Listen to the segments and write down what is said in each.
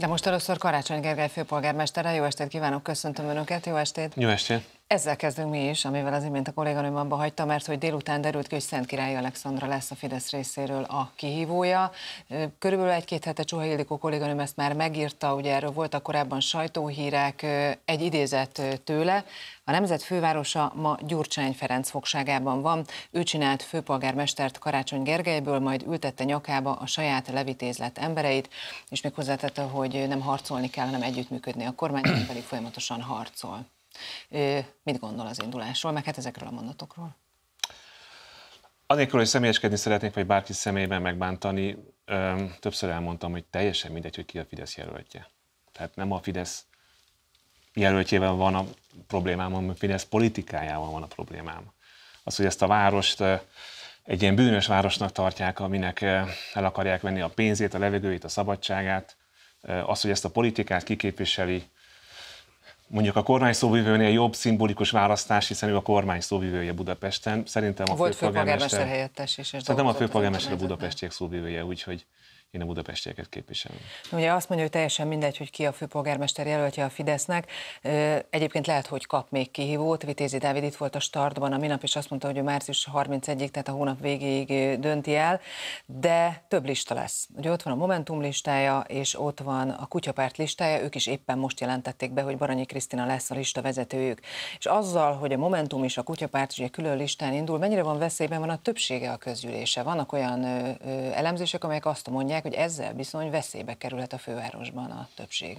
De most először Karácsony Gergely főpolgármestere. Jó estét kívánok, köszöntöm Önöket, jó estét! Jó estét! Ezzel kezdünk mi is, amivel az imént a kolléganőm abba hagyta, mert hogy délután derült ki, hogy Szent Király Alexandra lesz a Fidesz részéről a kihívója. Körülbelül egy-két hete Csuha Ildikó kolléganőm ezt már megírta, ugye erről voltak korábban sajtóhírek, egy idézet tőle. A nemzet fővárosa ma Gyurcsány Ferenc fogságában van. Ő csinált főpolgármestert Karácsony Gergelyből, majd ültette nyakába a saját levitézlet embereit, és még hozzátette, hogy nem harcolni kell, hanem együttműködni a kormány, pedig folyamatosan harcol. Mit gondol az indulásról, meg hát ezekről a mondatokról? Anélkül, hogy személyeskedni szeretnék, vagy bárki személyben megbántani, öm, többször elmondtam, hogy teljesen mindegy, hogy ki a Fidesz jelöltje. Tehát nem a Fidesz jelöltjével van a problémám, hanem a Fidesz politikájával van a problémám. Az, hogy ezt a várost egy ilyen bűnös városnak tartják, aminek el akarják venni a pénzét, a levegőjét, a szabadságát, az, hogy ezt a politikát kiképviseli mondjuk a kormány szóvivőnél jobb szimbolikus választás, hiszen ő a kormány szóvivője Budapesten. Szerintem a Volt főpolgármester helyettes is. És Szerintem a főpolgármester a Budapestiek szóvivője, úgyhogy én a budapestieket képviselem. Ugye azt mondja, hogy teljesen mindegy, hogy ki a főpolgármester jelöltje a Fidesznek. Egyébként lehet, hogy kap még kihívót. Vitézi Dávid itt volt a startban a minap, és azt mondta, hogy március 31-ig, tehát a hónap végéig dönti el, de több lista lesz. Ugye ott van a Momentum listája, és ott van a Kutyapárt listája, ők is éppen most jelentették be, hogy Baranyi Krisztina lesz a lista vezetőjük. És azzal, hogy a Momentum és a Kutyapárt ugye külön listán indul, mennyire van veszélyben van a többsége a közgyűlése? Vannak olyan elemzések, amelyek azt mondják, mondják, hogy ezzel bizony veszélybe kerülhet a fővárosban a többség?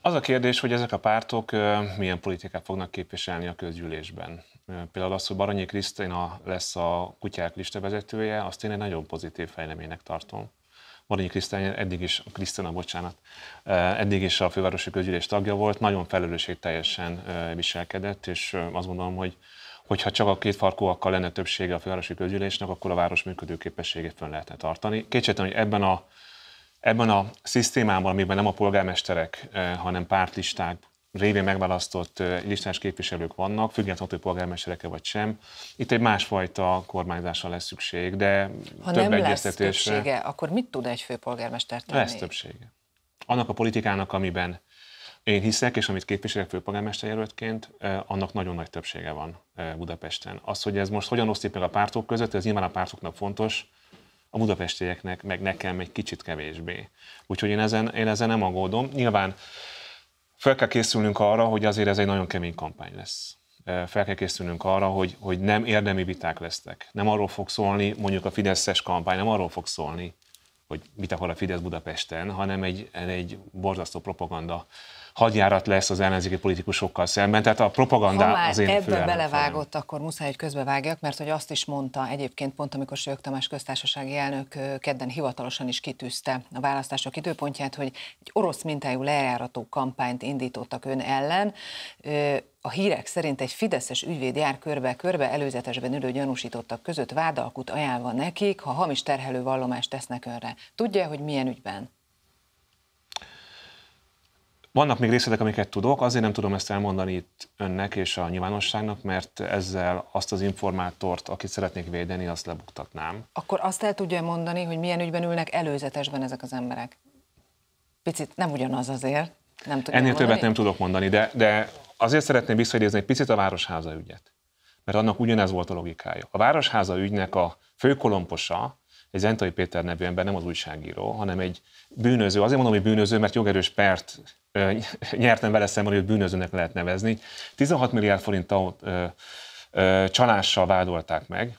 Az a kérdés, hogy ezek a pártok milyen politikát fognak képviselni a közgyűlésben. Például az, hogy Baranyi Krisztina lesz a kutyák listavezetője, azt én egy nagyon pozitív fejleménynek tartom. Baranyi Krisztina eddig is, Krisztina, bocsánat, eddig is a fővárosi közgyűlés tagja volt, nagyon felelősségteljesen viselkedett, és azt gondolom, hogy hogyha csak a két farkóakkal lenne többsége a fővárosi közgyűlésnek, akkor a város működőképességét fönn lehetne tartani. Kétségtelen, hogy ebben a, ebben a szisztémában, amiben nem a polgármesterek, eh, hanem pártlisták révén megválasztott eh, listás képviselők vannak, függetlenül hogy polgármestereke vagy sem. Itt egy másfajta kormányzásra lesz szükség, de ha több nem lesz többsége, akkor mit tud egy főpolgármester tenni? Lesz többsége. Annak a politikának, amiben én hiszek, és amit képviselek főpolgármester jelöltként, annak nagyon nagy többsége van Budapesten. Az, hogy ez most hogyan osztik meg a pártok között, ez nyilván a pártoknak fontos, a budapestieknek, meg nekem egy kicsit kevésbé. Úgyhogy én ezen, én ezen nem aggódom. Nyilván fel kell készülnünk arra, hogy azért ez egy nagyon kemény kampány lesz. Fel kell készülnünk arra, hogy, hogy nem érdemi viták lesznek. Nem arról fog szólni, mondjuk a Fideszes kampány nem arról fog szólni, hogy mit akar a Fidesz Budapesten, hanem egy, egy borzasztó propaganda hadjárat lesz az ellenzéki politikusokkal szemben. Tehát a propaganda ha már az én ebbe belevágott, akkor muszáj, hogy közbevágjak, mert hogy azt is mondta egyébként pont, amikor Sőjök Tamás köztársasági elnök kedden hivatalosan is kitűzte a választások időpontját, hogy egy orosz mintájú lejárató kampányt indítottak ön ellen a hírek szerint egy fideszes ügyvéd jár körbe-körbe előzetesben ülő gyanúsítottak között vádalkut ajánlva nekik, ha hamis terhelő vallomást tesznek önre. Tudja, hogy milyen ügyben? Vannak még részletek, amiket tudok, azért nem tudom ezt elmondani itt önnek és a nyilvánosságnak, mert ezzel azt az informátort, akit szeretnék védeni, azt lebuktatnám. Akkor azt el tudja mondani, hogy milyen ügyben ülnek előzetesben ezek az emberek? Picit nem ugyanaz azért. Nem Ennél mondani. többet nem tudok mondani, de, de azért szeretném visszaidézni egy picit a Városháza ügyet. Mert annak ugyanez volt a logikája. A Városháza ügynek a főkolomposa egy Zentai Péter nevű ember nem az újságíró, hanem egy bűnöző. Azért mondom, hogy bűnöző, mert jogerős pert nyertem vele szemben, hogy bűnözőnek lehet nevezni. 16 milliárd forint csalással vádolták meg,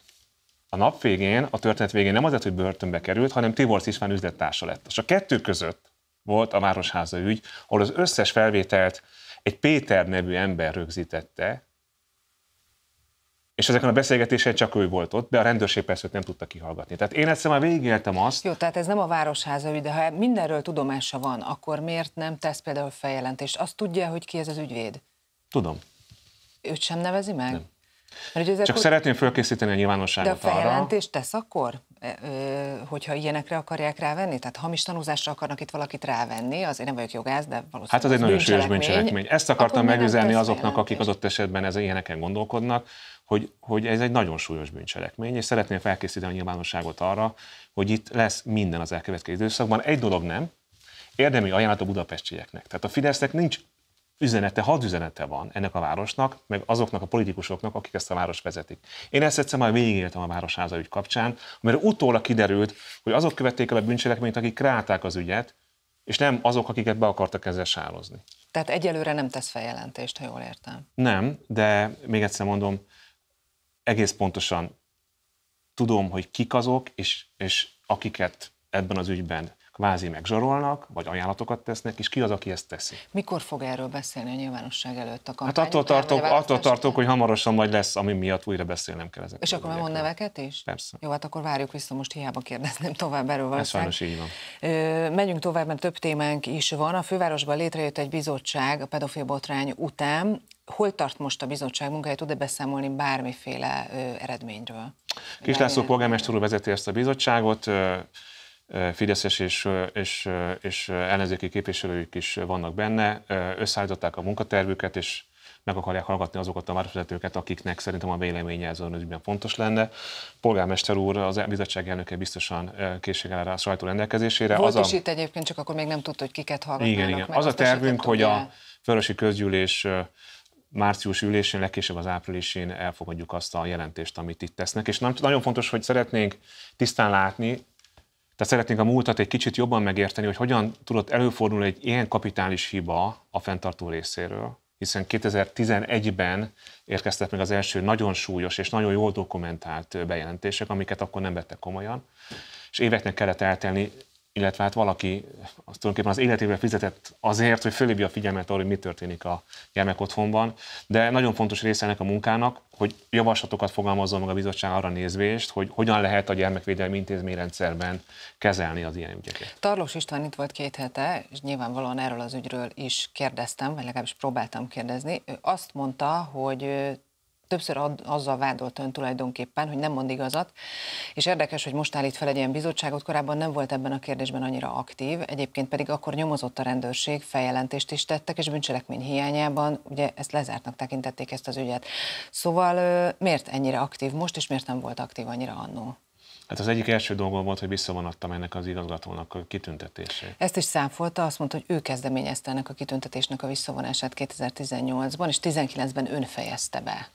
a nap végén, a történet végén nem azért, hogy börtönbe került, hanem Tiborcs István üzlettársa lett. És a kettő között volt a Városháza ügy, ahol az összes felvételt egy Péter nevű ember rögzítette, és ezeken a beszélgetésen csak ő volt ott, de a rendőrség persze őt nem tudta kihallgatni. Tehát én egyszer már végigéltem azt. Jó, tehát ez nem a városháza ügy, de ha mindenről tudomása van, akkor miért nem tesz például feljelentést? Azt tudja, hogy ki ez az ügyvéd? Tudom. Őt sem nevezi meg? Nem. Csak hogy... szeretném fölkészíteni a nyilvánosságot De a feljelentést arra. tesz akkor, hogyha ilyenekre akarják rávenni? Tehát hamis tanúzásra akarnak itt valakit rávenni, azért nem vagyok jogász, de valószínűleg Hát az, az egy nagyon súlyos bűncselekmény. Ezt akartam megüzenni azoknak, akik adott esetben ez ilyeneken gondolkodnak, hogy, hogy ez egy nagyon súlyos bűncselekmény, és szeretném felkészíteni a nyilvánosságot arra, hogy itt lesz minden az elkövetkező időszakban. Egy dolog nem, érdemi ajánlat a budapestieknek. Tehát a Fidesznek nincs üzenete, hadüzenete van ennek a városnak, meg azoknak a politikusoknak, akik ezt a város vezetik. Én ezt egyszer már végigéltem a Városháza ügy kapcsán, mert utólag kiderült, hogy azok követték el a bűncselekményt, akik kreálták az ügyet, és nem azok, akiket be akartak ezzel sározni. Tehát egyelőre nem tesz feljelentést, ha jól értem. Nem, de még egyszer mondom, egész pontosan tudom, hogy kik azok, és, és akiket ebben az ügyben kvázi megzsarolnak, vagy ajánlatokat tesznek, és ki az, aki ezt teszi. Mikor fog erről beszélni a nyilvánosság előtt a hát kampány? Hát attól tartok, attól tartok, hogy hamarosan majd lesz, ami miatt újra beszélnem kell ezekről. És akkor már mond neveket is? Persze. Jó, hát akkor várjuk vissza, most hiába kérdeznem tovább erről Ez sajnos így van. Ö, tovább, mert több témánk is van. A fővárosban létrejött egy bizottság a pedofil botrány után. Hol tart most a bizottság munkája? Tud-e beszámolni bármiféle ö, eredményről? Kislászló polgármester úr vezeti ezt a bizottságot. Ö, fideszes és, és, és ellenzéki képviselőik is vannak benne, összeállították a munkatervüket, és meg akarják hallgatni azokat a városvezetőket, akiknek szerintem a véleménye ezen ügyben fontos lenne. Polgármester úr, az bizottság elnöke biztosan készséggel erre a sajtó rendelkezésére. Volt az is a... itt egyébként, csak akkor még nem tudta, hogy kiket hallgatnának. Igen, igen. Az a tervünk, hogy a Fölösi Közgyűlés március ülésén, legkésőbb az áprilisén elfogadjuk azt a jelentést, amit itt tesznek. És nagyon fontos, hogy szeretnénk tisztán látni, tehát szeretnénk a múltat egy kicsit jobban megérteni, hogy hogyan tudott előfordulni egy ilyen kapitális hiba a fenntartó részéről, hiszen 2011-ben érkeztek meg az első nagyon súlyos és nagyon jól dokumentált bejelentések, amiket akkor nem vettek komolyan, és éveknek kellett eltelni illetve hát valaki az tulajdonképpen az életével fizetett azért, hogy fölhívja a figyelmet arra, hogy mi történik a gyermek otthonban, de nagyon fontos része ennek a munkának, hogy javaslatokat fogalmazzon meg a bizottság arra nézvést, hogy hogyan lehet a gyermekvédelmi intézményrendszerben kezelni az ilyen ügyeket. Tarlós István itt volt két hete, és nyilvánvalóan erről az ügyről is kérdeztem, vagy legalábbis próbáltam kérdezni. Ő azt mondta, hogy többször ad, azzal vádolt ön tulajdonképpen, hogy nem mond igazat, és érdekes, hogy most állít fel egy ilyen bizottságot, korábban nem volt ebben a kérdésben annyira aktív, egyébként pedig akkor nyomozott a rendőrség, feljelentést is tettek, és bűncselekmény hiányában, ugye ezt lezártnak tekintették ezt az ügyet. Szóval miért ennyire aktív most, és miért nem volt aktív annyira annó? Hát az egyik első dolgom volt, hogy visszavonattam ennek az igazgatónak a kitüntetését. Ezt is számfolta, azt mondta, hogy ő kezdeményezte ennek a kitüntetésnek a visszavonását 2018-ban, és 19-ben ön fejezte be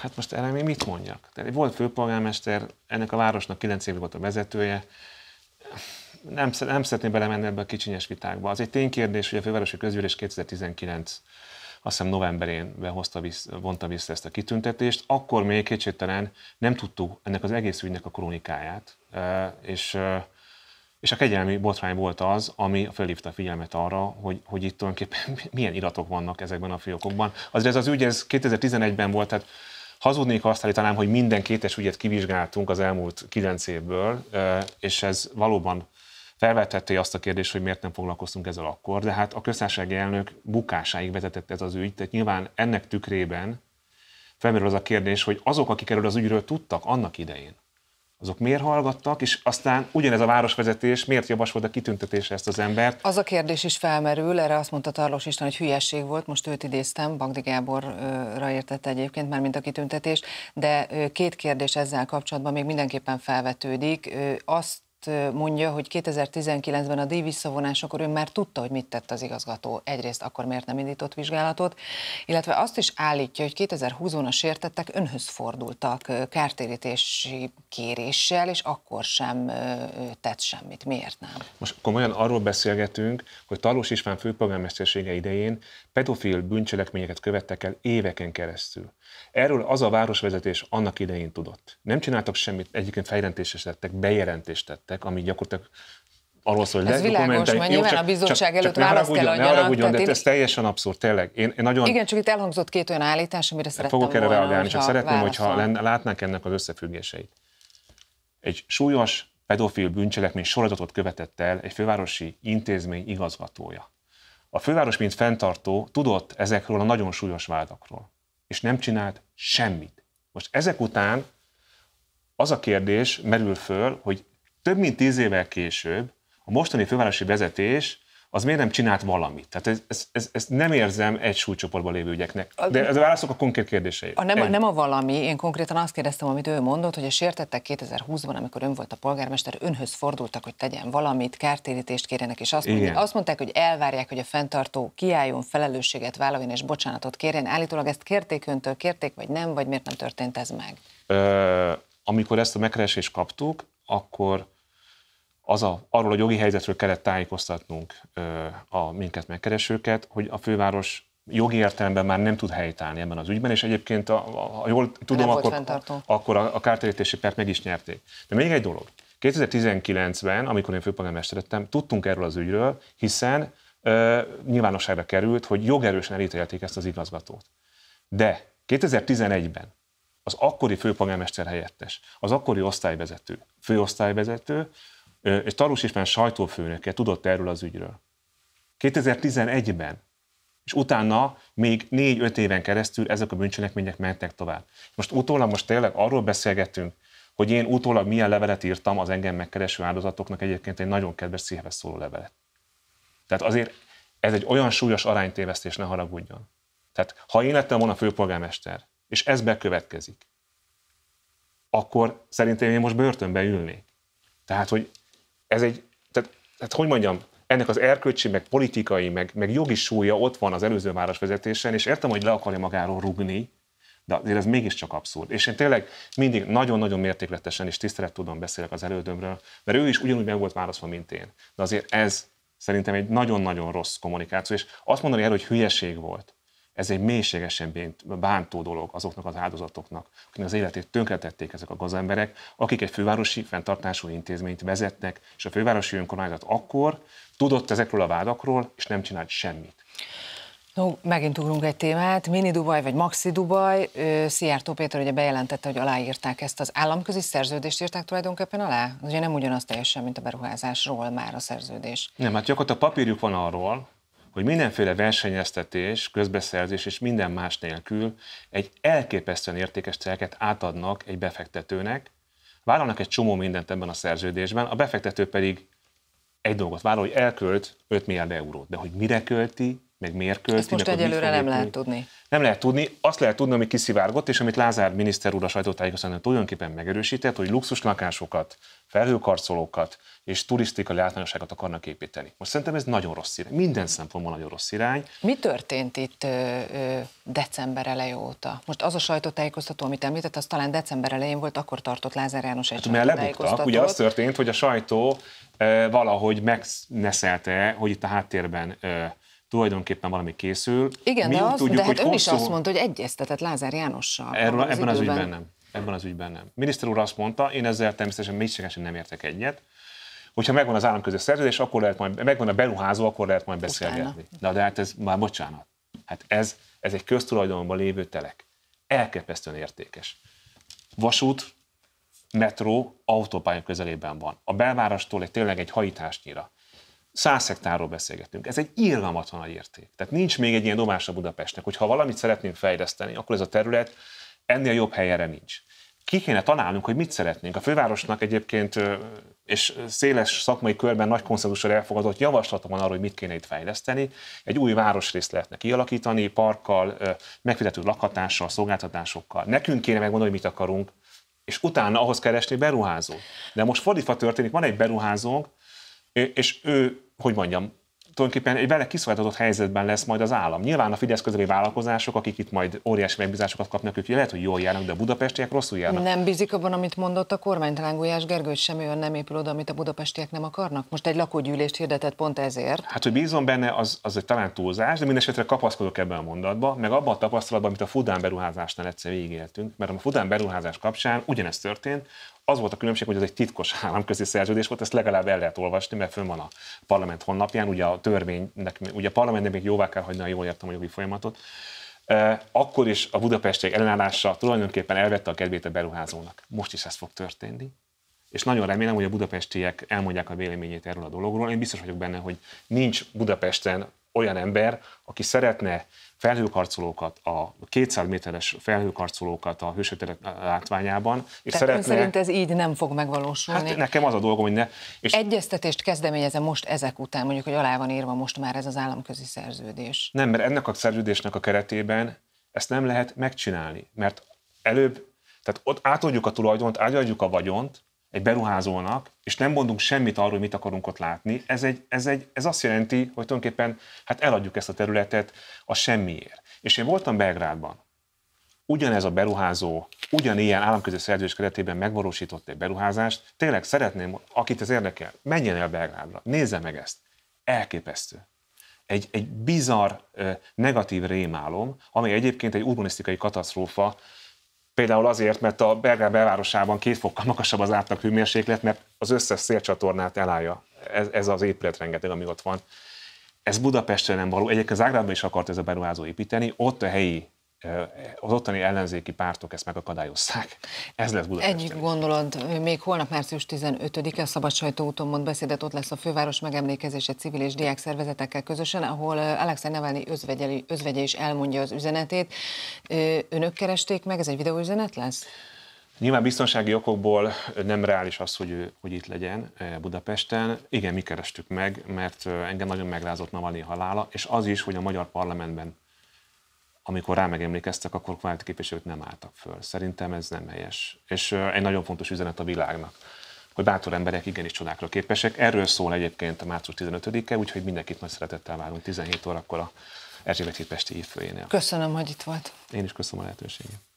hát most erre még mit mondjak? Tehát volt főpolgármester, ennek a városnak 9 évig volt a vezetője, nem, nem szeretném belemenni ebbe a kicsinyes vitákba. Az egy ténykérdés, hogy a fővárosi közgyűlés 2019 azt hiszem novemberén hozta vissza, vonta vissza ezt a kitüntetést. Akkor még kétségtelen nem tudtuk ennek az egész ügynek a krónikáját, és, és a kegyelmi botrány volt az, ami felhívta a figyelmet arra, hogy, hogy itt tulajdonképpen milyen iratok vannak ezekben a fiókokban. Azért ez az ügy, ez 2011-ben volt, tehát Hazudnék, ha azt állítanám, hogy minden kétes ügyet kivizsgáltunk az elmúlt kilenc évből, és ez valóban felvetette azt a kérdést, hogy miért nem foglalkoztunk ezzel akkor, de hát a köztársasági elnök bukásáig vezetett ez az ügy, tehát nyilván ennek tükrében felmerül az a kérdés, hogy azok, akik erről az ügyről tudtak annak idején, azok miért hallgattak, és aztán ugyanez a városvezetés miért javasolta a kitüntetése ezt az embert. Az a kérdés is felmerül, erre azt mondta Tarlós István, hogy hülyesség volt, most őt idéztem, Bagdi Gáborra értette egyébként már mint a kitüntetés, de két kérdés ezzel kapcsolatban még mindenképpen felvetődik. Azt mondja, hogy 2019-ben a díj visszavonásakor ő már tudta, hogy mit tett az igazgató. Egyrészt akkor miért nem indított vizsgálatot, illetve azt is állítja, hogy 2020-ban a sértettek önhöz fordultak kártérítési kéréssel, és akkor sem tett semmit. Miért nem? Most komolyan arról beszélgetünk, hogy Talós István főpolgármestersége idején pedofil bűncselekményeket követtek el éveken keresztül. Erről az a városvezetés annak idején tudott. Nem csináltak semmit, egyébként fejlentéses tettek, bejelentést tettek, ami gyakorlatilag arról szól, hogy ez világos, mert nyilván a bizottság csak, előtt csak választ kell adjanak. Ne ugyan, de én... ez teljesen abszurd, tényleg. Én, én nagyon... Igen, csak itt elhangzott két olyan állítás, amire szerettem Fogok erre reagálni, csak szeretném, válaszol. hogyha látnánk ennek az összefüggéseit. Egy súlyos pedofil bűncselekmény sorozatot követett el egy fővárosi intézmény igazgatója. A főváros, mint fenntartó, tudott ezekről a nagyon súlyos vádakról és nem csinált semmit. Most ezek után az a kérdés merül föl, hogy több mint tíz évvel később a mostani fővárosi vezetés az miért nem csinált valamit? Tehát ezt ez, ez, ez nem érzem egy súlycsoportban lévő ügyeknek. De ez a válaszok a konkrét kérdéseire. A nem, a, nem a valami, én konkrétan azt kérdeztem, amit ő mondott, hogy a sértettek 2020-ban, amikor ön volt a polgármester, önhöz fordultak, hogy tegyen valamit, kártérítést kérjenek, és azt, mondják, azt mondták, hogy elvárják, hogy a fenntartó kiálljon, felelősséget vállaljon és bocsánatot kérjen. Állítólag ezt kérték öntől, kérték vagy nem, vagy miért nem történt ez meg? Ö, amikor ezt a megkeresést kaptuk, akkor az a, arról a jogi helyzetről kellett tájékoztatnunk a minket megkeresőket, hogy a főváros jogi értelemben már nem tud helytállni ebben az ügyben, és egyébként, a, a, ha jól tudom, nem akkor, akkor a, a kártérítési pert meg is nyerték. De még egy dolog. 2019-ben, amikor én főpolgármester lettem, tudtunk erről az ügyről, hiszen ö, nyilvánosságra került, hogy jogerősen elítélték ezt az igazgatót. De 2011-ben az akkori főpolgármester helyettes, az akkori osztályvezető, főosztályvezető és Tarus István sajtófőnöke tudott erről az ügyről. 2011-ben, és utána még 4-5 éven keresztül ezek a bűncselekmények mentek tovább. Most utólag most tényleg arról beszélgetünk, hogy én utólag milyen levelet írtam az engem megkereső áldozatoknak egyébként egy nagyon kedves szívhez szóló levelet. Tehát azért ez egy olyan súlyos aránytévesztés, ne haragudjon. Tehát ha én lettem volna főpolgármester, és ez bekövetkezik, akkor szerintem én most börtönbe ülnék. Tehát, hogy ez egy, tehát, tehát hogy mondjam, ennek az erkölcsi, meg politikai, meg, meg jogi súlya ott van az előző városvezetésen, és értem, hogy le akarja magáról rugni, de azért ez mégiscsak abszurd. És én tényleg mindig nagyon-nagyon mértékletesen és tudom beszélek az elődömről, mert ő is ugyanúgy meg volt válaszva, mint én. De azért ez szerintem egy nagyon-nagyon rossz kommunikáció, és azt mondani erről, hogy hülyeség volt, ez egy mélységesen bántó dolog azoknak az áldozatoknak, akiknek az életét tönkretették ezek a gazemberek, akik egy fővárosi fenntartású intézményt vezetnek, és a fővárosi önkormányzat akkor tudott ezekről a vádakról, és nem csinált semmit. No, megint ugrunk egy témát, Mini Dubaj vagy Maxi Dubaj. Szijjártó Péter ugye bejelentette, hogy aláírták ezt az államközi szerződést, írták tulajdonképpen alá? Ugye nem ugyanaz teljesen, mint a beruházásról már a szerződés. Nem, hát gyakorlatilag papírjuk van arról, hogy mindenféle versenyeztetés, közbeszerzés és minden más nélkül egy elképesztően értékes cégeket átadnak egy befektetőnek, vállalnak egy csomó mindent ebben a szerződésben, a befektető pedig egy dolgot vállal, hogy elkölt 5 milliárd eurót, de hogy mire költi, meg miért költi. Ezt most meg, egyelőre nem lehet tudni. Nem lehet tudni, azt lehet tudni, ami kiszivárgott, és amit Lázár miniszter úr a sajtótájékoztatón tulajdonképpen megerősített, hogy luxus lakásokat, felhőkarcolókat és turisztikai látványosságot akarnak építeni. Most szerintem ez nagyon rossz irány, minden szempontból nagyon rossz irány. Mi történt itt ö, ö, december eleje óta? Most az a sajtótájékoztató, amit említett, az talán december elején volt, akkor tartott Lázár János egy hát, mert lebuktak, ugye az történt, hogy a sajtó ö, valahogy megneszelte, hogy itt a háttérben ö, tulajdonképpen valami készül. Igen, Mi de, az, tudjuk, de hát hogy ön hosszú... is azt mondta, hogy egyeztetett Lázár Jánossal. Erről, az ebben az, az ügyben nem. Ebben az ügyben nem. Miniszter úr azt mondta, én ezzel természetesen mélységesen nem értek egyet, hogyha megvan az államközi szerződés, akkor lehet majd, megvan a beruházó, akkor lehet majd beszélgetni. Na de hát ez már bocsánat. Hát ez, ez egy köztulajdonban lévő telek. Elképesztően értékes. Vasút, metró, autópálya közelében van. A belvárostól egy, tényleg egy hajításnyira. 100 hektárról beszélgetünk. Ez egy irgalmatlan nagy érték. Tehát nincs még egy ilyen a Budapestnek, hogy ha valamit szeretnénk fejleszteni, akkor ez a terület ennél jobb helyre nincs. Ki kéne tanálnunk, hogy mit szeretnénk. A fővárosnak egyébként és széles szakmai körben nagy konszenzusra elfogadott javaslata van arra, hogy mit kéne itt fejleszteni. Egy új városrészt lehetne kialakítani, parkkal, megfizető lakhatással, szolgáltatásokkal. Nekünk kéne megmondani, hogy mit akarunk, és utána ahhoz keresni beruházót. De most fordítva történik, van egy beruházónk, és ő, hogy mondjam, tulajdonképpen egy vele kiszolgáltatott helyzetben lesz majd az állam. Nyilván a Fidesz közeli vállalkozások, akik itt majd óriási megbízásokat kapnak, ők lehet, hogy jól járnak, de a budapestiek rosszul járnak. Nem bízik abban, amit mondott a kormány, talán Gulyás Gergő sem olyan nem épül oda, amit a budapestiek nem akarnak. Most egy lakógyűlést hirdetett pont ezért. Hát, hogy bízom benne, az, az egy talán túlzás, de mindesetre kapaszkodok ebben a mondatba, meg abban a tapasztalatban, amit a Fudán beruházásnál egyszer végigéltünk, mert a Fudán beruházás kapcsán ugyanezt történt, az volt a különbség, hogy ez egy titkos államközi szerződés volt, ezt legalább el lehet olvasni, mert fönn van a parlament honlapján, ugye a törvénynek, ugye a parlamentnek még jóvá kell hagyni, ha jól értem a jogi folyamatot, akkor is a budapestiek ellenállása tulajdonképpen elvette a kedvét a beruházónak. Most is ez fog történni. És nagyon remélem, hogy a budapestiek elmondják a véleményét erről a dologról. Én biztos vagyok benne, hogy nincs Budapesten olyan ember, aki szeretne felhőkarcolókat, a 200 méteres felhőkarcolókat a hősöterek látványában. És Tehát szeretne... szerint ez így nem fog megvalósulni? Hát nekem az a dolgom, hogy ne. És... Egyeztetést kezdeményezem most ezek után, mondjuk, hogy alá van írva most már ez az államközi szerződés. Nem, mert ennek a szerződésnek a keretében ezt nem lehet megcsinálni, mert előbb, tehát ott átadjuk a tulajdont, átadjuk a vagyont, egy beruházónak, és nem mondunk semmit arról, hogy mit akarunk ott látni, ez, egy, ez, egy, ez azt jelenti, hogy tulajdonképpen hát eladjuk ezt a területet a semmiért. És én voltam Belgrádban, ugyanez a beruházó ugyanilyen államközi szerződés keretében megvalósított egy beruházást, tényleg szeretném, akit ez érdekel, menjen el Belgrádra, nézze meg ezt. Elképesztő. Egy, egy bizarr, negatív rémálom, amely egyébként egy urbanisztikai katasztrófa, Például azért, mert a Bergen belvárosában két fokkal magasabb az átlag hőmérséklet, mert az összes szélcsatornát elállja. Ez, ez az épület rengeteg, ami ott van. Ez Budapestre nem való. Egyébként Zágrában is akart ez a beruházó építeni, ott a helyi az ottani ellenzéki pártok ezt megakadályozzák. Ez lesz Budapest. Egyik gondolat még holnap március 15-e a Szabad mond beszédet, ott lesz a főváros megemlékezése civil és diák szervezetekkel közösen, ahol Alexei Navalnyi özvegye, özvegye is elmondja az üzenetét. Önök keresték meg, ez egy videóüzenet lesz? Nyilván biztonsági okokból nem reális az, hogy, ő, hogy itt legyen Budapesten. Igen, mi kerestük meg, mert engem nagyon megrázott Navalnyi halála, és az is, hogy a magyar parlamentben amikor rá megemlékeztek, akkor kvált képviselők nem álltak föl. Szerintem ez nem helyes. És egy nagyon fontos üzenet a világnak hogy bátor emberek igenis csodákra képesek. Erről szól egyébként a március 15-e, úgyhogy mindenkit nagy szeretettel várunk 17 órakor a Erzsébet Pesti hívfőjénél. Köszönöm, hogy itt volt. Én is köszönöm a lehetőséget.